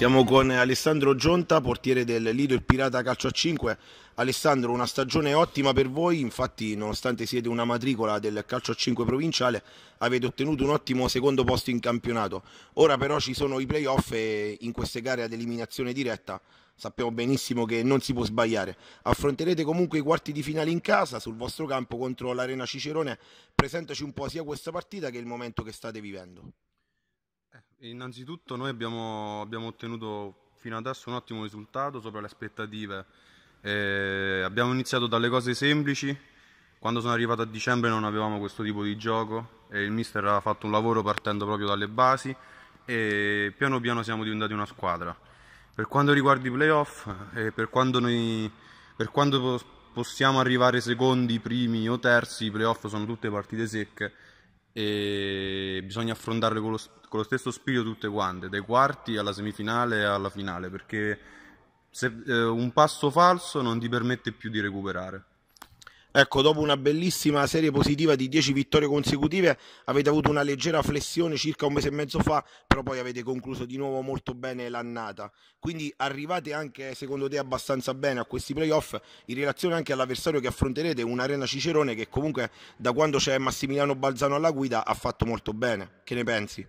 Siamo con Alessandro Gionta, portiere del Lido il Pirata Calcio a 5. Alessandro, una stagione ottima per voi, infatti nonostante siete una matricola del Calcio a 5 provinciale avete ottenuto un ottimo secondo posto in campionato. Ora però ci sono i playoff e in queste gare ad eliminazione diretta sappiamo benissimo che non si può sbagliare. Affronterete comunque i quarti di finale in casa sul vostro campo contro l'Arena Cicerone. Presentaci un po' sia questa partita che il momento che state vivendo. Innanzitutto noi abbiamo, abbiamo ottenuto fino adesso un ottimo risultato sopra le aspettative. Eh, abbiamo iniziato dalle cose semplici, quando sono arrivato a dicembre non avevamo questo tipo di gioco e il mister ha fatto un lavoro partendo proprio dalle basi e piano piano siamo diventati una squadra. Per quanto riguarda i playoff, eh, per quanto noi, per quanto possiamo arrivare secondi, primi o terzi, i playoff sono tutte partite secche e bisogna affrontarle con lo, con lo stesso spirito tutte quante, dai quarti alla semifinale alla finale, perché se, eh, un passo falso non ti permette più di recuperare. Ecco, dopo una bellissima serie positiva di 10 vittorie consecutive, avete avuto una leggera flessione circa un mese e mezzo fa, però poi avete concluso di nuovo molto bene l'annata. Quindi arrivate anche, secondo te, abbastanza bene a questi playoff in relazione anche all'avversario che affronterete, un'Arena Cicerone che comunque da quando c'è Massimiliano Balzano alla guida ha fatto molto bene. Che ne pensi?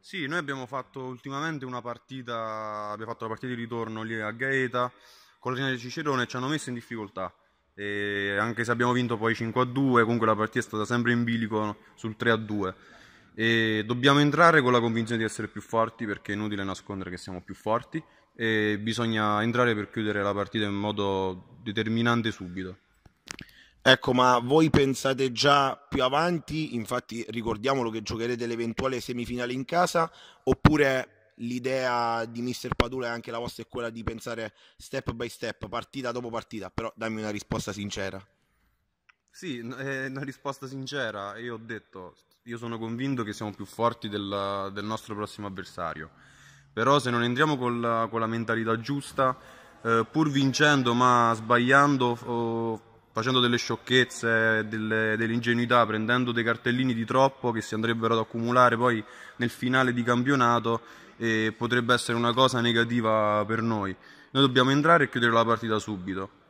Sì, noi abbiamo fatto ultimamente una partita, abbiamo fatto la partita di ritorno lì a Gaeta con l'Arena di Cicerone e ci hanno messo in difficoltà e anche se abbiamo vinto poi 5 a 2, comunque la partita è stata sempre in bilico sul 3 a 2. E dobbiamo entrare con la convinzione di essere più forti perché è inutile nascondere che siamo più forti e bisogna entrare per chiudere la partita in modo determinante subito. Ecco, ma voi pensate già più avanti, infatti ricordiamolo che giocherete l'eventuale semifinale in casa, oppure l'idea di Mister Padula e anche la vostra è quella di pensare step by step, partita dopo partita, però dammi una risposta sincera. Sì, è eh, una risposta sincera. Io ho detto, io sono convinto che siamo più forti del, del nostro prossimo avversario. Però se non entriamo con la, con la mentalità giusta, eh, pur vincendo ma sbagliando o facendo delle sciocchezze, delle, delle, prendendo dei cartellini di troppo che si andrebbero ad accumulare poi nel finale di campionato, e potrebbe essere una cosa negativa per noi. Noi dobbiamo entrare e chiudere la partita subito.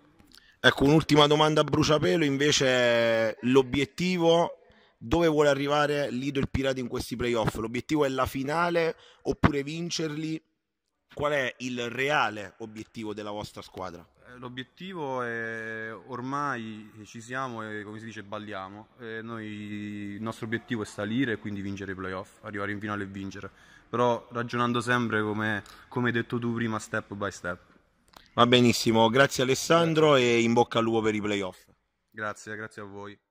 Ecco, un'ultima domanda a bruciapelo, invece l'obiettivo dove vuole arrivare Lido il Pirati in questi playoff? L'obiettivo è la finale oppure vincerli? qual è il reale obiettivo della vostra squadra? Eh, l'obiettivo è ormai ci siamo e come si dice balliamo. Noi, il nostro obiettivo è salire e quindi vincere i playoff, arrivare in finale e vincere. Però ragionando sempre come, come hai detto tu prima, step by step. Va benissimo, grazie Alessandro e in bocca al lupo per i playoff. Grazie, grazie a voi.